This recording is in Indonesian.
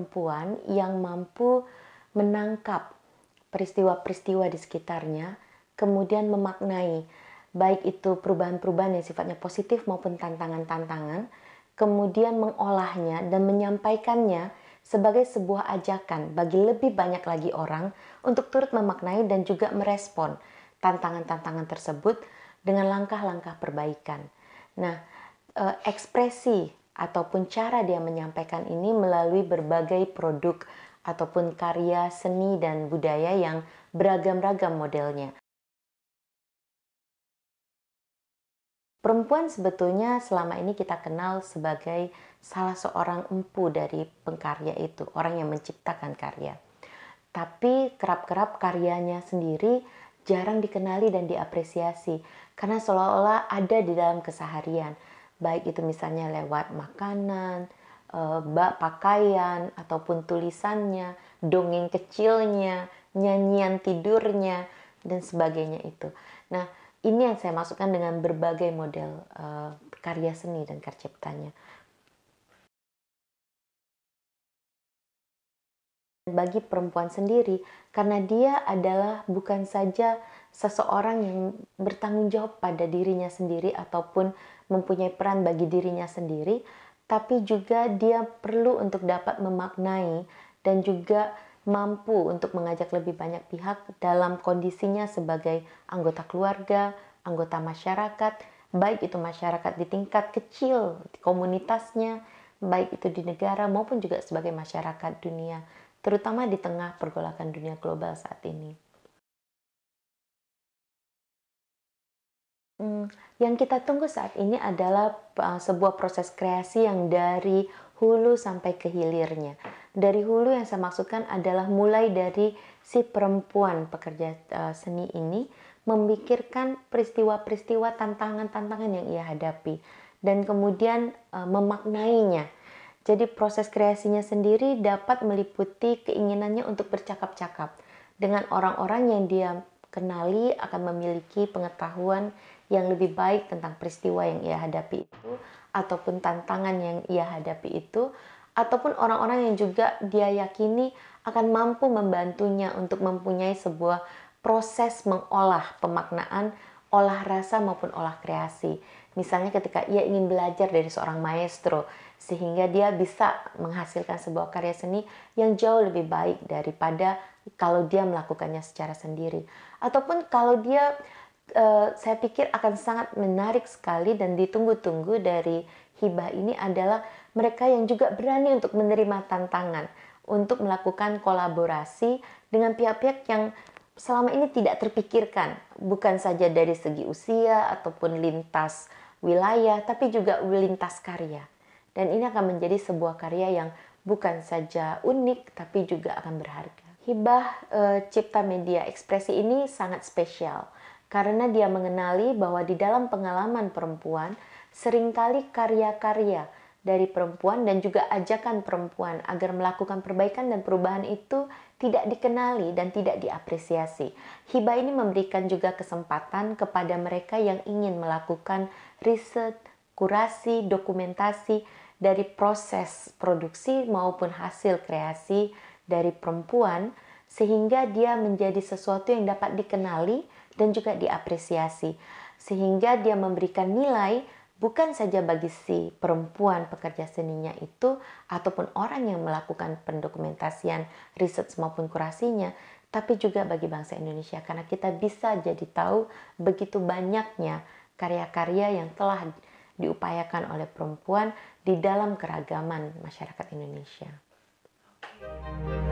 perempuan yang mampu menangkap peristiwa-peristiwa di sekitarnya, kemudian memaknai baik itu perubahan-perubahan yang sifatnya positif maupun tantangan-tantangan, kemudian mengolahnya dan menyampaikannya sebagai sebuah ajakan bagi lebih banyak lagi orang untuk turut memaknai dan juga merespon tantangan-tantangan tersebut dengan langkah-langkah perbaikan. Nah, eh, ekspresi ataupun cara dia menyampaikan ini melalui berbagai produk ataupun karya seni dan budaya yang beragam-ragam modelnya. Perempuan sebetulnya selama ini kita kenal sebagai salah seorang empu dari pengkarya itu, orang yang menciptakan karya. Tapi kerap-kerap karyanya sendiri jarang dikenali dan diapresiasi karena seolah-olah ada di dalam keseharian baik itu misalnya lewat makanan, eh, bak pakaian ataupun tulisannya, dongeng kecilnya, nyanyian tidurnya dan sebagainya itu. Nah, ini yang saya masukkan dengan berbagai model eh, karya seni dan karya ciptanya. bagi perempuan sendiri karena dia adalah bukan saja seseorang yang bertanggung jawab pada dirinya sendiri ataupun mempunyai peran bagi dirinya sendiri, tapi juga dia perlu untuk dapat memaknai dan juga mampu untuk mengajak lebih banyak pihak dalam kondisinya sebagai anggota keluarga, anggota masyarakat, baik itu masyarakat di tingkat kecil, di komunitasnya, baik itu di negara maupun juga sebagai masyarakat dunia, terutama di tengah pergolakan dunia global saat ini. Hmm, yang kita tunggu saat ini adalah uh, sebuah proses kreasi yang dari hulu sampai ke hilirnya. Dari hulu yang saya maksudkan adalah mulai dari si perempuan pekerja uh, seni ini memikirkan peristiwa-peristiwa tantangan-tantangan yang ia hadapi dan kemudian uh, memaknainya. Jadi proses kreasinya sendiri dapat meliputi keinginannya untuk bercakap-cakap dengan orang-orang yang dia kenali akan memiliki pengetahuan yang lebih baik tentang peristiwa yang ia hadapi itu ataupun tantangan yang ia hadapi itu ataupun orang-orang yang juga dia yakini akan mampu membantunya untuk mempunyai sebuah proses mengolah pemaknaan, olah rasa maupun olah kreasi. Misalnya ketika ia ingin belajar dari seorang maestro sehingga dia bisa menghasilkan sebuah karya seni yang jauh lebih baik daripada kalau dia melakukannya secara sendiri. Ataupun kalau dia eh, saya pikir akan sangat menarik sekali dan ditunggu-tunggu dari hibah ini adalah mereka yang juga berani untuk menerima tantangan untuk melakukan kolaborasi dengan pihak-pihak yang selama ini tidak terpikirkan, bukan saja dari segi usia ataupun lintas wilayah, tapi juga lintas karya. Dan ini akan menjadi sebuah karya yang bukan saja unik, tapi juga akan berharga. Hibah e, cipta media ekspresi ini sangat spesial karena dia mengenali bahwa di dalam pengalaman perempuan, seringkali karya-karya dari perempuan dan juga ajakan perempuan agar melakukan perbaikan dan perubahan itu tidak dikenali dan tidak diapresiasi. Hibah ini memberikan juga kesempatan kepada mereka yang ingin melakukan riset, kurasi, dokumentasi dari proses produksi maupun hasil kreasi dari perempuan sehingga dia menjadi sesuatu yang dapat dikenali dan juga diapresiasi sehingga dia memberikan nilai bukan saja bagi si perempuan pekerja seninya itu ataupun orang yang melakukan pendokumentasian, riset maupun kurasinya, tapi juga bagi bangsa Indonesia karena kita bisa jadi tahu begitu banyaknya karya-karya yang telah diupayakan oleh perempuan di dalam keragaman masyarakat Indonesia. Okay.